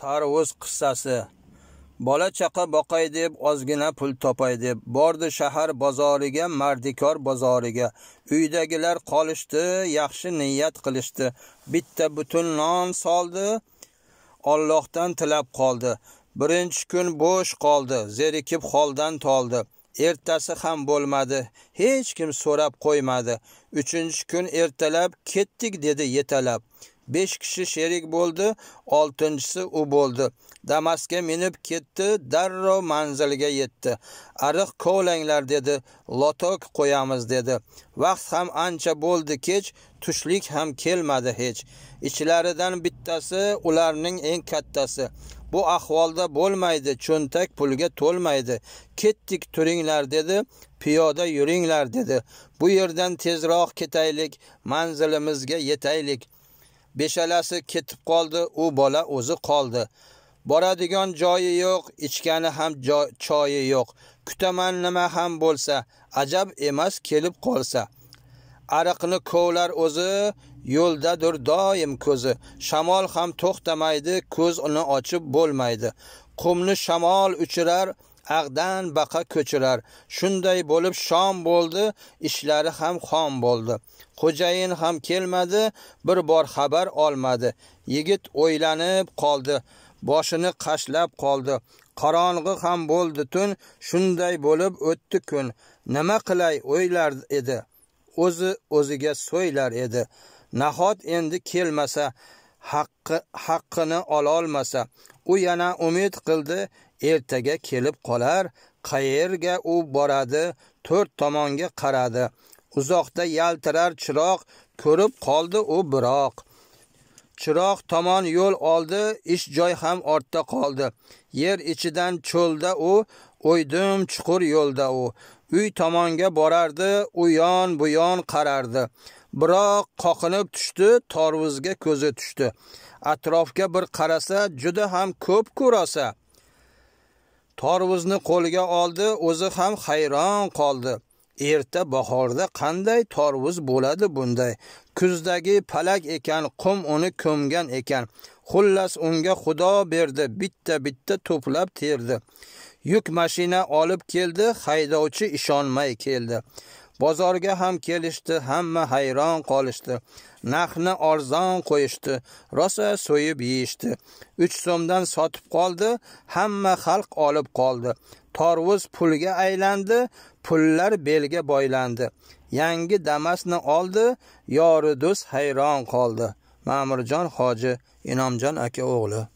tarvuz qissasi bola chaqa boqay deb ozgina pul topay deb bordi shahar bozoriga mardikor bozoriga uydagilar qolishdi yaxshi niyat qilishdi bitta butun non soldi ollohdan tilab qoldi birinchi kun bo'sh qoldi zerikib holdan toldi ertasi ham bo'lmadi hech kim so'rab qo'ymadi uchinchi kun ertalab ketdik dedi yetalab 5 kishi sherik bo'ldi, 6 u bo'ldi. Damasga minib ketdi, darro manzilga yetdi. Ariq kovlanglar dedi, lotok qo'yamiz dedi. Vaqt ham ancha bo'ldi, kech tushlik ham kelmadi hech. Ichlaridan bittasi ularning eng kattasi. Bu ahvolda bo'lmaydi, cho'ntak pulga to'lmaydi. Ketdik turinglar dedi, piyoda yuringlar dedi. Bu yerdan tezroq ketaylik, manzilimizga yetaylik. beshalasi ketib qoldi, u bola o'zi qoldi. Boradigan joyi yo'q, ichgani ham choyi yo'q. Kutaman nima ham bo'lsa, ajab emas kelib qolsa. Ariqni kovlar o'zi, yo'ldadir doim ko'zi. Shamol ham to'xtamaydi, ko'zni ochib bo'lmaydi. Qumni shamol uchirar, aqdan baqa ko'chilar shunday bo'lib shom bo'ldi ishlari ham xom bo'ldi xo'jayin ham kelmadi bir bor xabar olmadi yigit o'ylanib qoldi boshini qashlab qoldi qorong'i ham bo'ldi tun shunday bo'lib o'tdi kun nima qilay o'ylar edi o'zi o'ziga so'ylar edi nahot endi kelmasa haqqi haqqini ololmasa u yana umid qildi ertaga kelib qolar qayerga u boradi to'rt tomonga qaradi uzoqda yaltirar chiroq ko'rib qoldi u biroq chiroq tomon yo'l oldi ish joy ham ortda qoldi yer ichidan cho'lda u o'ydim chuqur yo'lda u uy tomonga borardi u yon bu yon qarardi biroq qoqinib tushdi torvizga ko'zi tushdi atrofga bir qarasa juda ham ko'p ko'rasa torvizni qo'liga oldi o'zi ham hayron qoldi erta bahorda qanday torviz bo'ladi bunday kuzdagi palak ekan qum uni ko'mgan ekan xullas unga xudo berdi bitta bitta to'plab terdi yuk mashina olib keldi haydovchi ishonmay keldi Bozorga ham kelishdi, hamma hayron qolishdi. Narxni arzon qo'yishdi, rosa so'yib yeyishdi. 3 so'mdan sotib qoldi, hamma xalq olib qoldi. Tarvuz pulga aylandi, pullar belga boylandi. Yangi Damasni oldi, yori do'st hayron qoldi. Ma'murjon hoji, Inomjon aka o'g'li